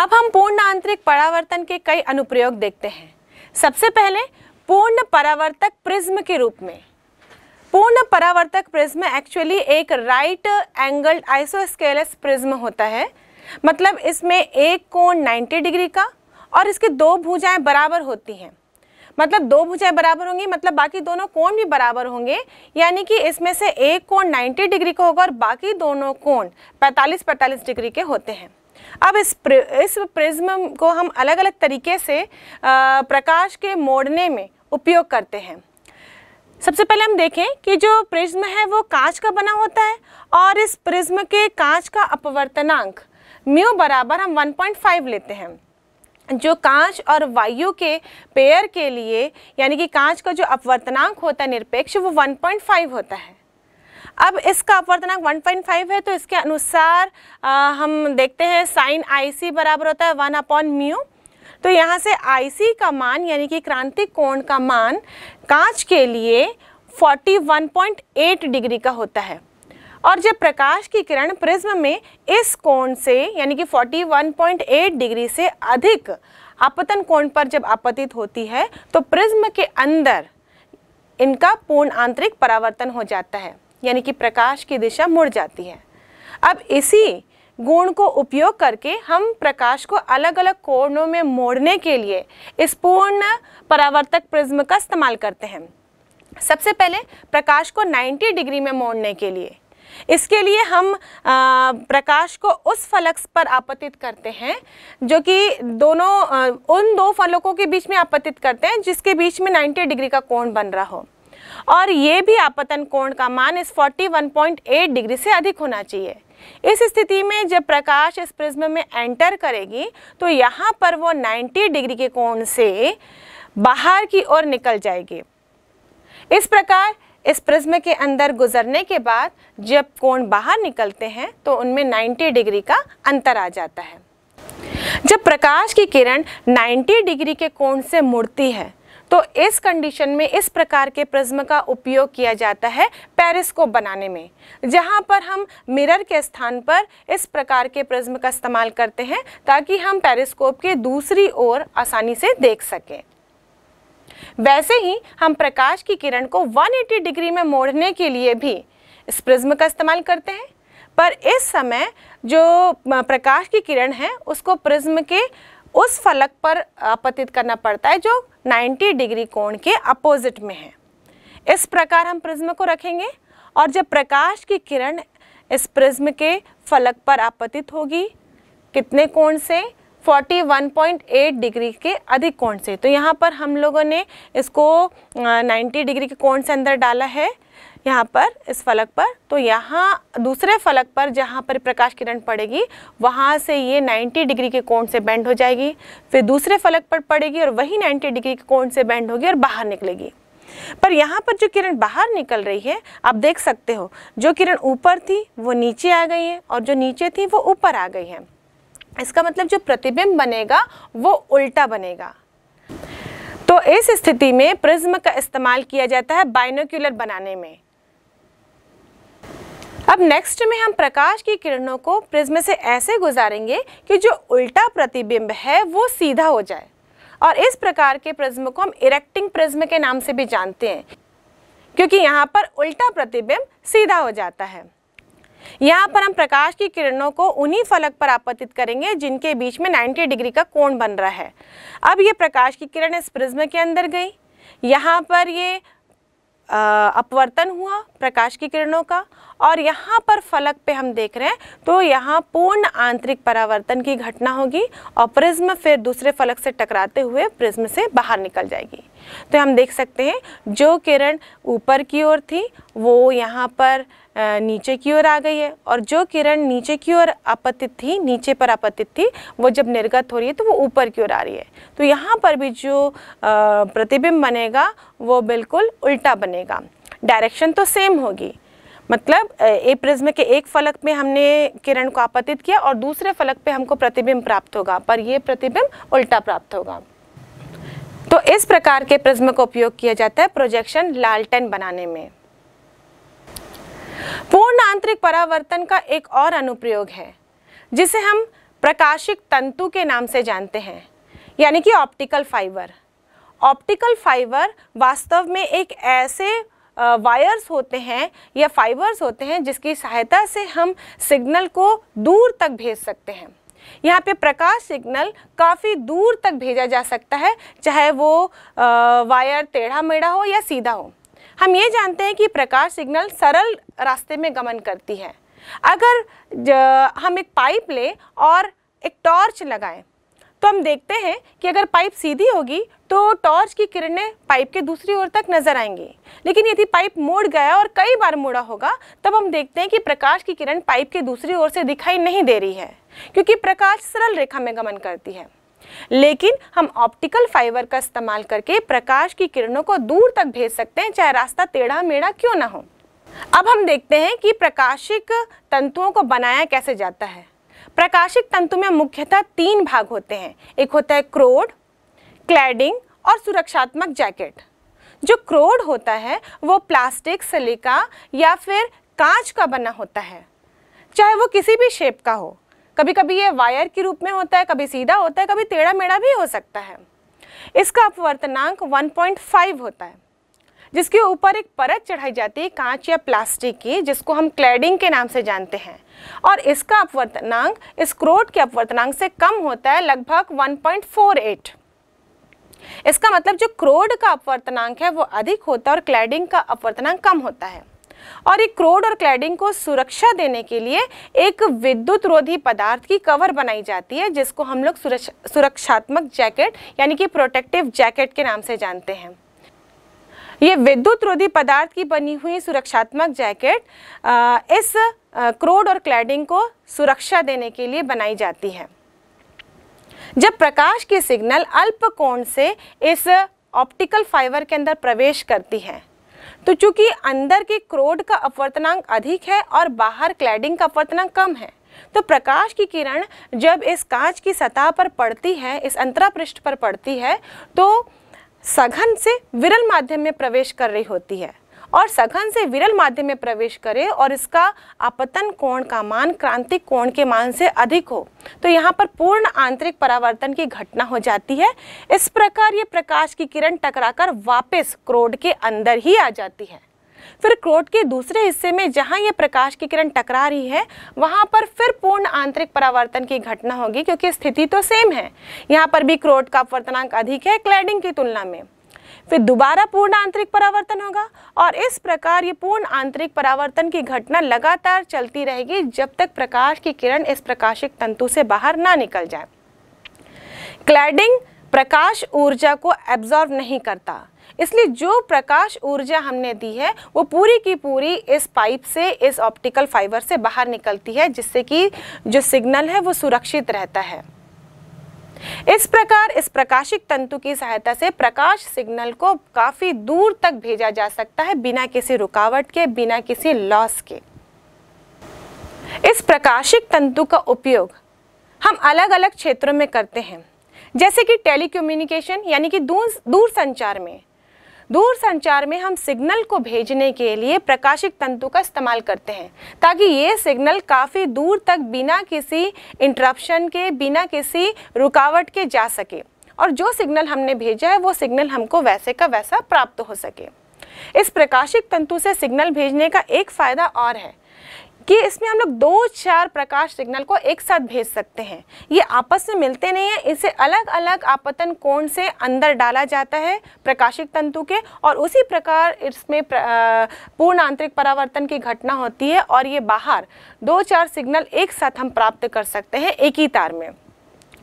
अब हम पूर्ण आंतरिक परावर्तन के कई अनुप्रयोग देखते हैं सबसे पहले पूर्ण परावर्तक प्रिज्म के रूप में पूर्ण परावर्तक प्रिज्म एक्चुअली एक राइट एंगल्ड आइसोस्केलस प्रिज्म होता है मतलब इसमें एक कोण 90 डिग्री का और इसकी दो भुजाएं बराबर होती हैं मतलब दो भुजाएं बराबर होंगी मतलब बाकी दोनों कोण भी बराबर होंगे यानी कि इसमें से एक कोण 90 डिग्री का होगा और बाकी दोनों कोण 45-45 डिग्री के होते हैं अब इस प्र, इस प्रिज्म को हम अलग अलग तरीके से आ, प्रकाश के मोड़ने में उपयोग करते हैं सबसे पहले हम देखें कि जो प्रिज्म है वो कांच का बना होता है और इस प्रिज्म के कांच का अपवर्तनांक म्यू बराबर हम 1.5 लेते हैं जो कांच और वायु के पेयर के लिए यानी कि कांच का जो अपवर्तनांक होता है निरपेक्ष वो 1.5 होता है अब इसका अपवर्तनांक 1.5 है तो इसके अनुसार आ, हम देखते हैं साइन आईसी बराबर होता है वन अपॉन म्यू तो यहाँ से आईसी का मान यानी कि क्रांतिक कोण का मान कांच के लिए 41.8 डिग्री का होता है और जब प्रकाश की किरण प्रिज्म में इस कोण से यानी कि 41.8 डिग्री से अधिक आपतन कोण पर जब आपतित होती है तो प्रिज्म के अंदर इनका पूर्ण आंतरिक परावर्तन हो जाता है यानी कि प्रकाश की दिशा मुड़ जाती है अब इसी गुण को उपयोग करके हम प्रकाश को अलग अलग कोणों में मोड़ने के लिए इस पूर्ण परावर्तक प्रिज्म का इस्तेमाल करते हैं सबसे पहले प्रकाश को 90 डिग्री में मोड़ने के लिए इसके लिए हम आ, प्रकाश को उस फलक पर आपतित करते हैं जो कि दोनों आ, उन दो फलकों के बीच में आपतित करते हैं जिसके बीच में 90 डिग्री का कोण बन रहा हो और ये भी आपतन कोण का मान इस 41.8 डिग्री से अधिक होना चाहिए इस स्थिति में जब प्रकाश इस प्रिज्म में एंटर करेगी तो यहाँ पर वो 90 डिग्री के कोण से बाहर की ओर निकल जाएगी इस प्रकार इस प्रिज्म के अंदर गुजरने के बाद जब कोण बाहर निकलते हैं तो उनमें 90 डिग्री का अंतर आ जाता है जब प्रकाश की किरण 90 डिग्री के कोण से मुड़ती है तो इस कंडीशन में इस प्रकार के प्रिज्म का उपयोग किया जाता है पेरिस को बनाने में जहाँ पर हम मिरर के स्थान पर इस प्रकार के प्रिज्म का इस्तेमाल करते हैं ताकि हम पेरिस्कोप के दूसरी ओर आसानी से देख सकें वैसे ही हम प्रकाश की किरण को 180 डिग्री में मोड़ने के लिए भी इस प्रिज्म का इस्तेमाल करते हैं पर इस समय जो प्रकाश की किरण है उसको प्रिज्म के उस फलक पर आपतित करना पड़ता है जो 90 डिग्री कोण के अपोजिट में है इस प्रकार हम प्रिज्म को रखेंगे और जब प्रकाश की किरण इस प्रिज्म के फलक पर आपतित होगी कितने कोण से 41.8 डिग्री के अधिक कोण से तो यहाँ पर हम लोगों ने इसको 90 डिग्री के कोण से अंदर डाला है यहाँ पर इस फलक पर तो यहाँ दूसरे फलक पर जहाँ पर प्रकाश किरण पड़ेगी वहाँ से ये 90 डिग्री के कोण से बेंड हो जाएगी फिर दूसरे फलक पर पड़ेगी और वही 90 डिग्री के कोण से बेंड होगी और बाहर निकलेगी पर यहाँ पर जो किरण बाहर निकल रही है आप देख सकते हो जो किरण ऊपर थी वो नीचे आ गई है और जो नीचे थी वो ऊपर आ गई है इसका मतलब जो प्रतिबिंब बनेगा वो उल्टा बनेगा तो इस स्थिति में प्रिज्म का इस्तेमाल किया जाता है बाइनोक्यूलर बनाने में अब नेक्स्ट में हम प्रकाश की किरणों को प्रिज्म से ऐसे गुजारेंगे कि जो उल्टा प्रतिबिंब है वो सीधा हो जाए और इस प्रकार के प्रिज्म को हम इरेक्टिंग प्रिज्म के नाम से भी जानते हैं क्योंकि यहाँ पर उल्टा प्रतिबिंब सीधा हो जाता है यहाँ पर हम प्रकाश की किरणों को उन्हीं फलक पर आपतित करेंगे जिनके बीच में 90 डिग्री का कोण बन रहा है अब ये प्रकाश की किरण इस प्रिज्म के अंदर गई यहाँ पर ये अपवर्तन हुआ प्रकाश की किरणों का और यहाँ पर फलक पे हम देख रहे हैं तो यहाँ पूर्ण आंतरिक परावर्तन की घटना होगी और प्रिज्म फिर दूसरे फलक से टकराते हुए प्रिज्म से बाहर निकल जाएगी तो हम देख सकते हैं जो किरण ऊपर की ओर थी वो यहाँ पर नीचे की ओर आ गई है और जो किरण नीचे की ओर आपतित थी नीचे पर आपतित थी वो जब निर्गत हो रही है तो वो ऊपर की ओर आ रही है तो यहाँ पर भी जो प्रतिबिंब बनेगा वो बिल्कुल उल्टा बनेगा डायरेक्शन तो सेम होगी मतलब ए प्रिज्म के एक फलक में हमने किरण को आपतित किया और दूसरे फलक पे हमको प्रतिबिंब प्राप्त होगा पर यह प्रतिबिंब उल्टा प्राप्त होगा तो इस प्रकार के प्रिज्म का उपयोग किया जाता है प्रोजेक्शन लालटेन बनाने में पूर्ण आंतरिक परावर्तन का एक और अनुप्रयोग है जिसे हम प्रकाशिक तंतु के नाम से जानते हैं यानी कि ऑप्टिकल फाइबर ऑप्टिकल फाइबर वास्तव में एक ऐसे वायर्स होते हैं या फाइबर्स होते हैं जिसकी सहायता से हम सिग्नल को दूर तक भेज सकते हैं यहाँ पे प्रकाश सिग्नल काफ़ी दूर तक भेजा जा सकता है चाहे वो वायर टेढ़ा मेढ़ा हो या सीधा हो हम ये जानते हैं कि प्रकाश सिग्नल सरल रास्ते में गमन करती है अगर हम एक पाइप लें और एक टॉर्च लगाएं तो हम देखते हैं कि अगर पाइप सीधी होगी तो टॉर्च की किरणें पाइप के दूसरी ओर तक नजर आएंगी लेकिन यदि पाइप मोड़ गया और कई बार मुड़ा होगा तब हम देखते हैं कि प्रकाश की किरण पाइप के दूसरी ओर से दिखाई नहीं दे रही है क्योंकि प्रकाश सरल रेखा में गमन करती है लेकिन हम ऑप्टिकल फाइबर का इस्तेमाल करके प्रकाश की किरणों को दूर तक भेज सकते हैं चाहे रास्ता टेढ़ा मेढ़ा क्यों ना हो अब हम देखते हैं कि प्रकाशिक तंतुओं को बनाया कैसे जाता है प्रकाशिक तंतु में मुख्यतः तीन भाग होते हैं एक होता है क्रोड क्लैडिंग और सुरक्षात्मक जैकेट जो क्रोड होता है वो प्लास्टिक सलीका या फिर कांच का बना होता है चाहे वो किसी भी शेप का हो कभी कभी ये वायर के रूप में होता है कभी सीधा होता है कभी टेढ़ा मेढ़ा भी हो सकता है इसका अपवर्तनांक 1.5 होता है जिसके ऊपर एक परत चढ़ाई जाती है कांच या प्लास्टिक की जिसको हम क्लैडिंग के नाम से जानते हैं और इसका अपवर्तनांक इस क्रोड के अपवर्तनांक से कम होता है लगभग 1.48 इसका मतलब जो क्रोड का अपवर्तनांक है वो अधिक होता है और क्लैडिंग का अपवर्तनांक कम होता है और एक क्रोड और क्लैडिंग को सुरक्षा देने के लिए एक विद्युत रोधी पदार्थ की कवर बनाई जाती है जिसको हम लोग सुरक्षात्मक जैकेट यानी कि प्रोटेक्टिव जैकेट के नाम से जानते हैं ये विद्युत रोधी पदार्थ की बनी हुई सुरक्षात्मक जैकेट इस क्रोड और क्लैडिंग को सुरक्षा देने के लिए बनाई जाती है जब प्रकाश के सिग्नल अल्प कोण से इस ऑप्टिकल फाइबर के अंदर प्रवेश करती है तो चूंकि अंदर के क्रोड का अपवर्तनांक अधिक है और बाहर क्लैडिंग का अपवर्तनांक कम है तो प्रकाश की किरण जब इस कांच की सतह पर पड़ती है इस अंतरापृष्ठ पर पड़ती है तो सघन से विरल माध्यम में प्रवेश कर रही होती है और सघन से विरल माध्यम में प्रवेश करे और इसका आपतन कोण का मान क्रांतिक कोण के मान से अधिक हो तो यहाँ पर पूर्ण आंतरिक परावर्तन की घटना हो जाती है इस प्रकार ये प्रकाश की किरण टकराकर वापस क्रोड के अंदर ही आ जाती है फिर क्रोट के दूसरे हिस्से में जहाँ ये प्रकाश की किरण टकरा रही है वहाँ पर फिर पूर्ण आंतरिक परावर्तन की घटना होगी क्योंकि स्थिति तो सेम है यहाँ पर भी क्रोट का अपवर्तनांक अधिक है क्लैडिंग की तुलना में फिर दोबारा पूर्ण आंतरिक परावर्तन होगा और इस प्रकार ये पूर्ण आंतरिक परावर्तन की घटना लगातार चलती रहेगी जब तक प्रकाश की किरण इस प्रकाशिक तंतु से बाहर ना निकल जाए क्लैडिंग प्रकाश ऊर्जा को एब्जॉर्व नहीं करता इसलिए जो प्रकाश ऊर्जा हमने दी है वो पूरी की पूरी इस पाइप से इस ऑप्टिकल फाइबर से बाहर निकलती है जिससे कि जो सिग्नल है वो सुरक्षित रहता है इस प्रकार इस प्रकाशिक तंतु की सहायता से प्रकाश सिग्नल को काफ़ी दूर तक भेजा जा सकता है बिना किसी रुकावट के बिना किसी लॉस के इस प्रकाशिक तंतु का उपयोग हम अलग अलग क्षेत्रों में करते हैं जैसे कि टेलीकम्युनिकेशन यानी कि दूर संचार में दूर संचार में हम सिग्नल को भेजने के लिए प्रकाशिक तंतु का इस्तेमाल करते हैं ताकि ये सिग्नल काफ़ी दूर तक बिना किसी इंटरप्शन के बिना किसी रुकावट के जा सके और जो सिग्नल हमने भेजा है वो सिग्नल हमको वैसे का वैसा प्राप्त हो सके इस प्रकाशिक तंतु से सिग्नल भेजने का एक फ़ायदा और है कि इसमें हम लोग दो चार प्रकाश सिग्नल को एक साथ भेज सकते हैं ये आपस में मिलते नहीं हैं इसे अलग अलग आपतन कोण से अंदर डाला जाता है प्रकाशिक तंतु के और उसी प्रकार इसमें प्र, पूर्ण आंतरिक परावर्तन की घटना होती है और ये बाहर दो चार सिग्नल एक साथ हम प्राप्त कर सकते हैं एक ही तार में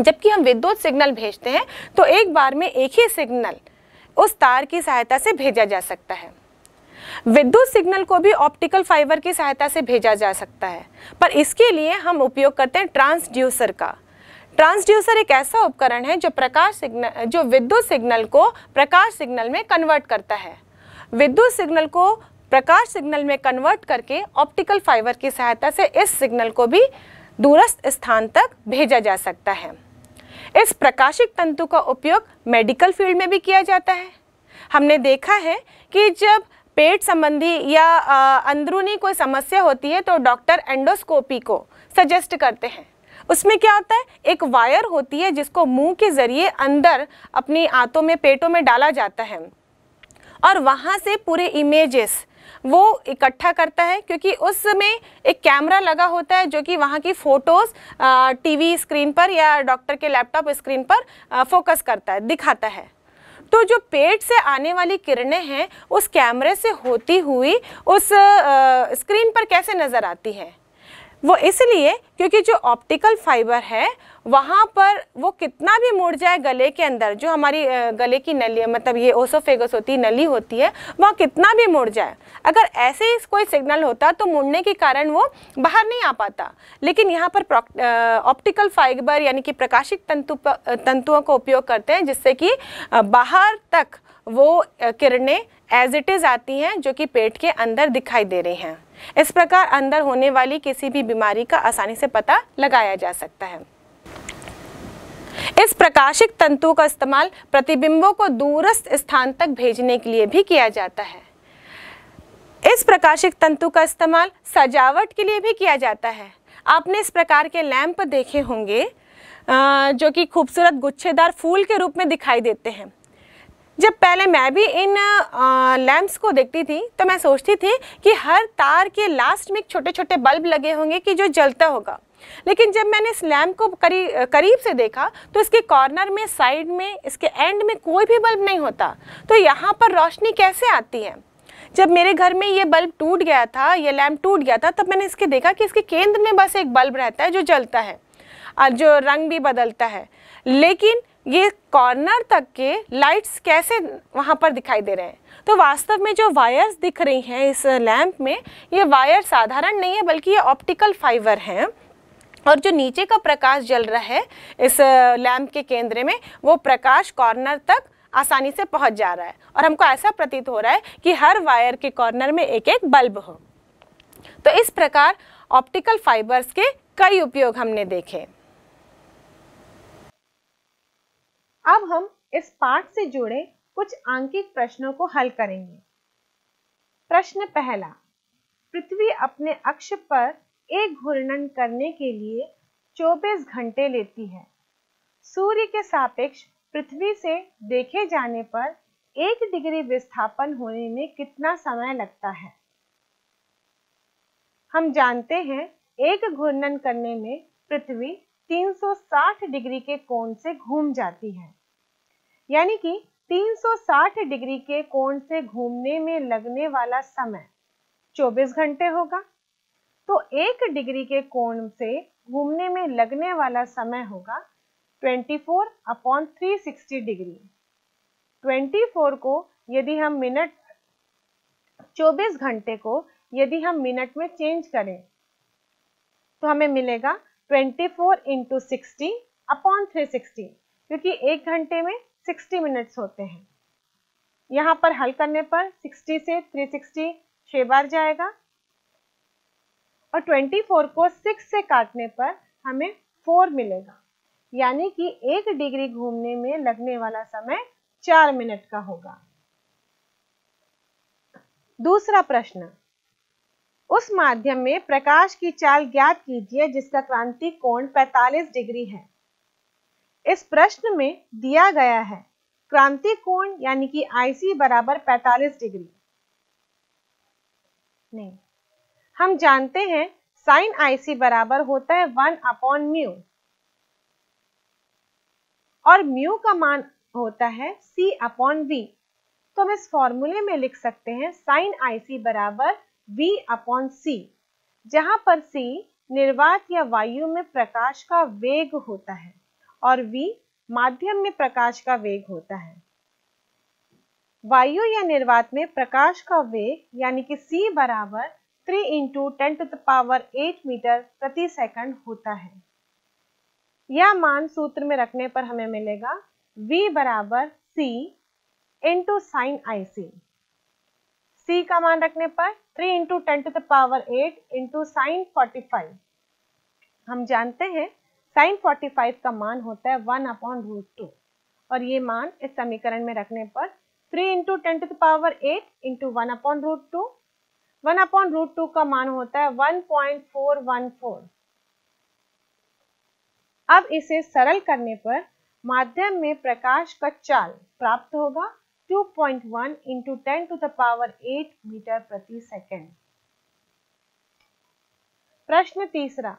जबकि हम विद्युत सिग्नल भेजते हैं तो एक बार में एक ही सिग्नल उस तार की सहायता से भेजा जा सकता है विद्युत सिग्नल को भी ऑप्टिकल फाइबर की सहायता से भेजा जा सकता है पर इसके लिए हम उपयोग करते हैं ट्रांसड्यूसर का ट्रांसड्यूसर एक ऐसा उपकरण है जो प्रकाश सिग्नल जो विद्युत सिग्नल को प्रकाश सिग्नल में कन्वर्ट करता है विद्युत सिग्नल को प्रकाश सिग्नल में कन्वर्ट करके ऑप्टिकल फाइबर की सहायता से इस सिग्नल को भी दूरस्थ स्थान तक भेजा जा सकता है इस प्रकाशिक तंतु का उपयोग मेडिकल फील्ड में भी किया जाता है हमने देखा है कि जब पेट संबंधी या अंदरूनी कोई समस्या होती है तो डॉक्टर एंडोस्कोपी को सजेस्ट करते हैं उसमें क्या होता है एक वायर होती है जिसको मुंह के ज़रिए अंदर अपनी आंतों में पेटों में डाला जाता है और वहाँ से पूरे इमेजेस वो इकट्ठा करता है क्योंकि उसमें एक कैमरा लगा होता है जो कि वहाँ की फ़ोटोज़ टीवी स्क्रीन पर या डॉक्टर के लैपटॉप स्क्रीन पर फोकस करता है दिखाता है तो जो पेट से आने वाली किरणें हैं उस कैमरे से होती हुई उस स्क्रीन पर कैसे नज़र आती है वो इसलिए क्योंकि जो ऑप्टिकल फाइबर है वहाँ पर वो कितना भी मुड़ जाए गले के अंदर जो हमारी गले की नली मतलब ये ओसोफेगस होती है नली होती है वहाँ कितना भी मुड़ जाए अगर ऐसे ही कोई सिग्नल होता तो मुड़ने के कारण वो बाहर नहीं आ पाता लेकिन यहाँ पर ऑप्टिकल फाइबर यानी कि प्रकाशिक तंतु तंतुओं का उपयोग करते हैं जिससे कि बाहर तक वो किरणें एज इट इज़ आती हैं जो कि पेट के अंदर दिखाई दे रही हैं इस प्रकार अंदर होने वाली किसी भी बीमारी का आसानी से पता लगाया जा सकता है इस प्रकाशिक तंतु का इस्तेमाल प्रतिबिंबों को दूरस्थ स्थान तक भेजने के लिए भी किया जाता है इस प्रकाशिक तंतु का इस्तेमाल सजावट के लिए भी किया जाता है आपने इस प्रकार के लैंप देखे होंगे जो कि खूबसूरत गुच्छेदार फूल के रूप में दिखाई देते हैं जब पहले मैं भी इन लैम्प्स को देखती थी तो मैं सोचती थी कि हर तार के लास्ट में छोटे छोटे बल्ब लगे होंगे कि जो जलता होगा लेकिन जब मैंने इस लैम्प को करी करीब से देखा तो इसके कॉर्नर में साइड में इसके एंड में कोई भी बल्ब नहीं होता तो यहाँ पर रोशनी कैसे आती है जब मेरे घर में ये बल्ब टूट गया था ये लैम्प टूट गया था तब मैंने इसके देखा कि इसके केंद्र में बस एक बल्ब रहता है जो जलता है और जो रंग भी बदलता है लेकिन ये कॉर्नर तक के लाइट्स कैसे वहाँ पर दिखाई दे रहे हैं तो वास्तव में जो वायर्स दिख रही हैं इस लैम्प में ये वायर साधारण नहीं है बल्कि ये ऑप्टिकल फाइबर हैं और जो नीचे का प्रकाश जल रहा है इस लैम्प के केंद्र में वो प्रकाश कॉर्नर तक आसानी से पहुंच जा रहा है और हमको ऐसा प्रतीत हो रहा है कि हर वायर के कॉर्नर में एक एक बल्ब हो तो इस प्रकार ऑप्टिकल फाइबर्स के कई उपयोग हमने देखे अब हम इस पाठ से जुड़े कुछ आंकिक प्रश्नों को हल करेंगे प्रश्न पहला पृथ्वी अपने अक्ष पर एक घूर्णन करने के लिए 24 घंटे लेती है सूर्य के सापेक्ष पृथ्वी से देखे जाने पर एक डिग्री विस्थापन होने में कितना समय लगता है हम जानते हैं एक घूर्णन करने में पृथ्वी 360 डिग्री के कोण से घूम जाती है यानी कि 360 डिग्री के कोण से घूमने में लगने वाला समय 24 घंटे होगा तो एक डिग्री के कोण से घूमने में लगने वाला समय होगा 24 अपॉन 360 डिग्री 24 को यदि हम मिनट 24 घंटे को यदि हम मिनट में चेंज करें तो हमें मिलेगा twenty four into sixty upon three sixty क्योंकि एक घंटे में सिक्सटी मिनट्स होते हैं यहाँ पर हल करने पर सिक्सटी से थ्री सिक्सटी छः बार जाएगा और ट्वेंटी फोर को सिक्स से काटने पर हमें फोर मिलेगा यानी कि एक डिग्री घूमने में लगने वाला समय चार मिनट का होगा दूसरा प्रश्न उस माध्यम में प्रकाश की चाल ज्ञात कीजिए जिसका क्रांति कोण 45 डिग्री है इस प्रश्न में दिया गया है क्रांति कोण यानी कि आईसी बराबर 45 डिग्री नहीं हम जानते हैं साइन आईसी बराबर होता है वन अपॉन म्यू और म्यू का मान होता है सी अपॉन वी तो हम इस फॉर्मूले में लिख सकते हैं साइन आईसी बराबर V अपॉन C जहां पर C निर्वात या वायु में प्रकाश का वेग होता है और V माध्यम में प्रकाश का वेग होता है वायु या निर्वात में प्रकाश का वेग यानी कि C बराबर 3 into ten to the power eight metre प्रति सेकंड होता है यह मान सूत्र में रखने पर हमें मिलेगा V बराबर C into sine I C three का मान रखने पर three into ten to the power eight into sine forty five हम जानते हैं साइन फोर्टी फाइव का मान होता है वन अपॉन रूट टू और ये मान इस समीकरण में रखने पर three into ten to the power eight into one upon root two one upon root two का मान होता है one point four one four अब इसे सरल करने पर माध्यम में प्रकाश का चाल प्राप्त होगा 2.1 into 10 to the power 8 metre प्रति सेकंड प्रश्न तीसरा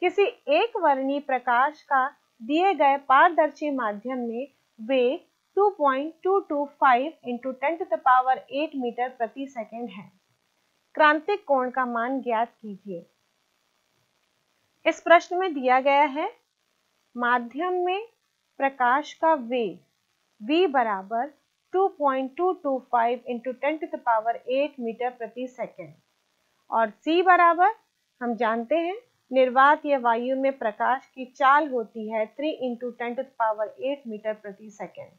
किसी एक वर्णी प्रकाश का दिए गए पारदर्शी माध्यम में वेग 2.225 into 10 to the power 8 metre प्रति सेकंड है क्रांतिक कोण का मान ज्ञात कीजिए इस प्रश्न में दिया गया है माध्यम में प्रकाश का वेग v बराबर 2.225 into ten to the power 8 metre प्रति सेकेंड और C बराबर हम जानते हैं निर्वात या वायु में प्रकाश की चाल होती है 3 into ten to power 8 metre प्रति सेकेंड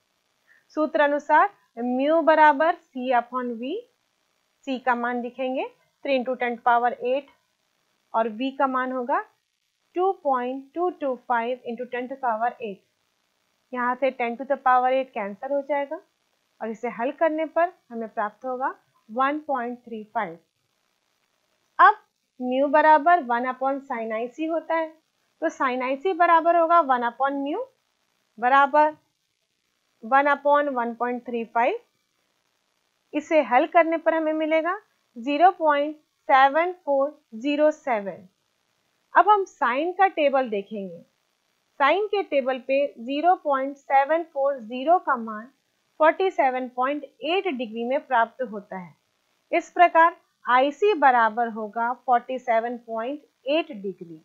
सूत्र अनुसार म्यू बराबर सी अपॉन वी सी का मान लिखेंगे 3 इंटू टेन पावर 8 और वी का मान होगा 2.225 into ten to power eight यहाँ से 10 टू द पावर 8 कैंसिल हो जाएगा और इसे हल करने पर हमें प्राप्त होगा 1.35 अब म्यू बराबर वन अपॉन साइनाइसी होता है तो साइनाइसी बराबर होगा वन अपॉन म्यू बराबर one upon one point three five इसे हल करने पर हमें मिलेगा zero point seven four zero seven अब हम साइन का टेबल देखेंगे साइन के टेबल पे zero point seven four zero का मान 47.8 डिग्री में प्राप्त होता है इस प्रकार आईसी बराबर होगा 47.8 डिग्री